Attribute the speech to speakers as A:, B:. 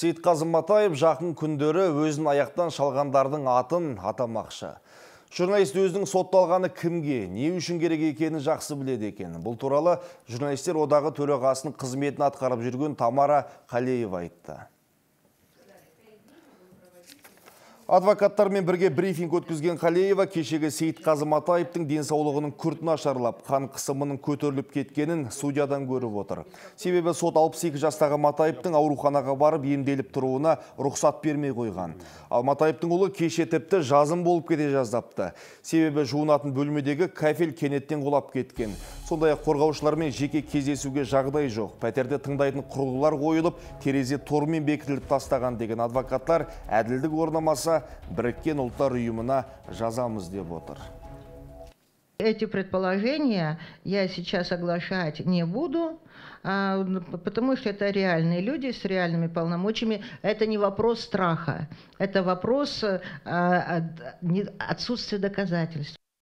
A: Сейітқазы Матаев жақын күндері өзін аяқтан шалғандардың атын атамақшы. Журналист өзінің сотталғаны кімге, не үшін керек екенін жақсы біледі екен. Бұл туралы журналистер одағы төрағасының қызметін атқарып жүрген Тамара Қалеев айтты. Адвокаттармен бірге брифинг өткізген Қалеева кешегі Сейт Қазы денсаулығының күрт нашарлап, қан қысымының көтеріліп кеткенін судьядан көріп отыр. Себебі сот 62 жастағы Матаевтың ауруханаға барып емделіп тұруына рұқсат бермей қойған. Ал Матаевтың ұлы кеше тіпті жазым болып кете жаздапты. Себебі жуынатын бөлмедегі кафел кенеттен құлап кеткен. Сондай ақ қорғаушылармен жеке кездесуге жағдай жоқ. Пәтерде тыңдайтын құрылғылар қойылып, терезе тормен бекітіліп тастаған деген адвокаттар әділдік орнамаса аймақтар біріккен ұлттар ұйымына жазамыз деп отыр
B: эти предположения я сейчас оглашать не буду, а, потому что это реальные люди с реальными полномочиями. Это не вопрос страха, это вопрос а, отсутствия доказательств.